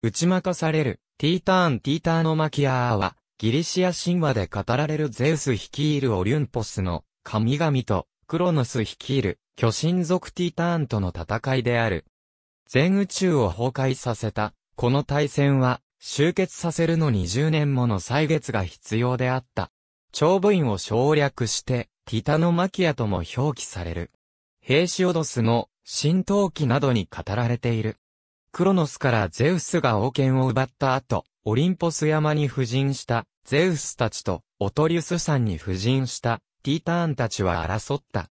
打ち負かされる、ティーターンティーターノマキアーは、ギリシア神話で語られるゼウス率いるオリュンポスの神々と、クロノス率いる巨神族ティーターンとの戦いである。全宇宙を崩壊させた、この対戦は、終結させるのに0年もの歳月が必要であった。長部員を省略して、ティタノマキアとも表記される。ヘイシオドスの、新陶器などに語られている。クロノスからゼウスが王権を奪った後、オリンポス山に布陣したゼウスたちとオトリュス山に布陣したティーターンたちは争った。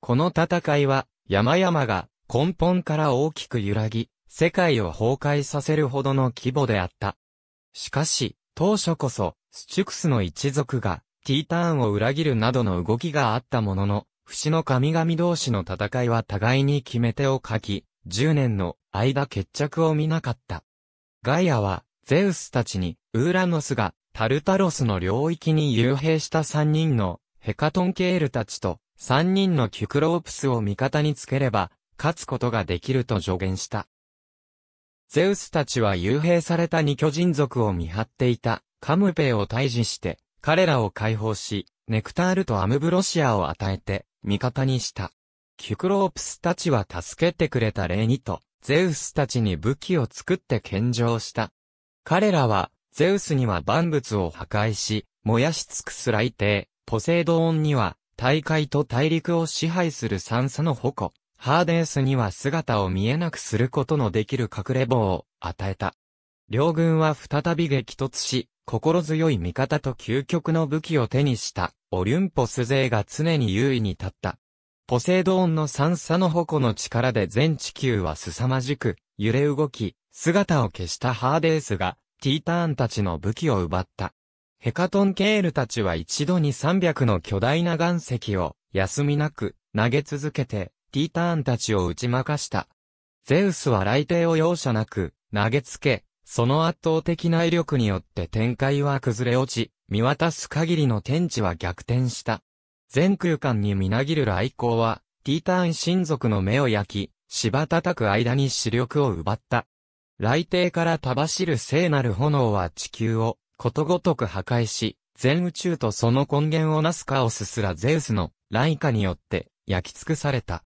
この戦いは山々が根本から大きく揺らぎ、世界を崩壊させるほどの規模であった。しかし、当初こそ、スチュクスの一族が、ティーターンを裏切るなどの動きがあったものの、節の神々同士の戦いは互いに決め手を書き、10年の間決着を見なかった。ガイアは、ゼウスたちに、ウーラノスが、タルタロスの領域に幽閉した三人の、ヘカトンケールたちと、三人のキュクロープスを味方につければ、勝つことができると助言した。ゼウスたちは幽閉された二巨人族を見張っていた、カムペを退治して、彼らを解放し、ネクタールとアムブロシアを与えて、味方にした。キュクロープスたちは助けてくれた礼にと、ゼウスたちに武器を作って献上した。彼らは、ゼウスには万物を破壊し、燃やし尽くす雷帝、ポセイドオンには、大海と大陸を支配する三叉の矛、ハーデースには姿を見えなくすることのできる隠れ棒を与えた。両軍は再び激突し、心強い味方と究極の武器を手にした、オリュンポス勢が常に優位に立った。ポセイドーンの三叉の矛の力で全地球は凄まじく、揺れ動き、姿を消したハーデースが、ティーターンたちの武器を奪った。ヘカトンケールたちは一度に300の巨大な岩石を、休みなく、投げ続けて、ティーターンたちを打ち負かした。ゼウスは雷帝を容赦なく、投げつけ、その圧倒的な威力によって展開は崩れ落ち、見渡す限りの天地は逆転した。全空間にみなぎる雷光は、ティーターン親族の目を焼き、芝叩く間に視力を奪った。雷帝からたばしる聖なる炎は地球を、ことごとく破壊し、全宇宙とその根源をなすカオスすらゼウスの、雷下によって、焼き尽くされた。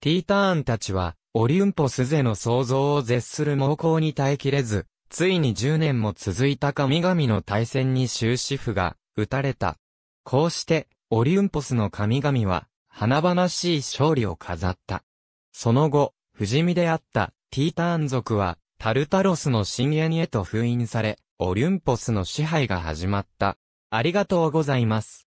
ティーターンたちは、オリュンポスゼの創造を絶する猛攻に耐えきれず、ついに10年も続いた神々の対戦に終止符が、打たれた。こうして、オリュンポスの神々は、華々しい勝利を飾った。その後、不死身であったティーターン族は、タルタロスの深淵へと封印され、オリュンポスの支配が始まった。ありがとうございます。